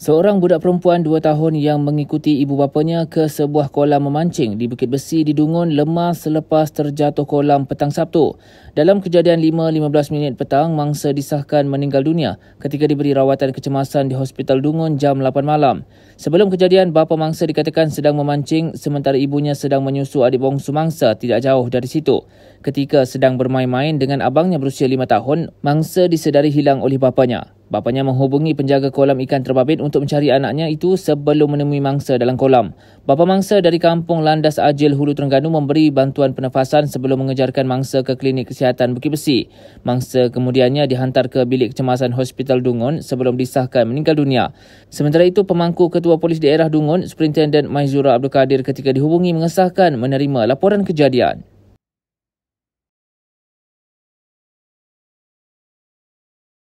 Seorang budak perempuan 2 tahun yang mengikuti ibu bapanya ke sebuah kolam memancing di Bukit Besi di Dungun lemas selepas terjatuh kolam petang Sabtu. Dalam kejadian 5.15 minit petang, mangsa disahkan meninggal dunia ketika diberi rawatan kecemasan di Hospital Dungun jam 8 malam. Sebelum kejadian, bapa mangsa dikatakan sedang memancing sementara ibunya sedang menyusu adik bongsu mangsa tidak jauh dari situ. Ketika sedang bermain-main dengan abangnya berusia 5 tahun, mangsa disedari hilang oleh bapanya. Bapanya menghubungi penjaga kolam ikan terbabit untuk mencari anaknya itu sebelum menemui mangsa dalam kolam. Bapa mangsa dari kampung Landas Ajil Hulu Terengganu memberi bantuan penefasan sebelum mengejarkan mangsa ke klinik kesihatan Bukit Besi. Mangsa kemudiannya dihantar ke bilik kecemasan Hospital Dungun sebelum disahkan meninggal dunia. Sementara itu, pemangku ketua polis daerah Dungun, Superintendent Maizura Abdul Kadir ketika dihubungi mengesahkan menerima laporan kejadian.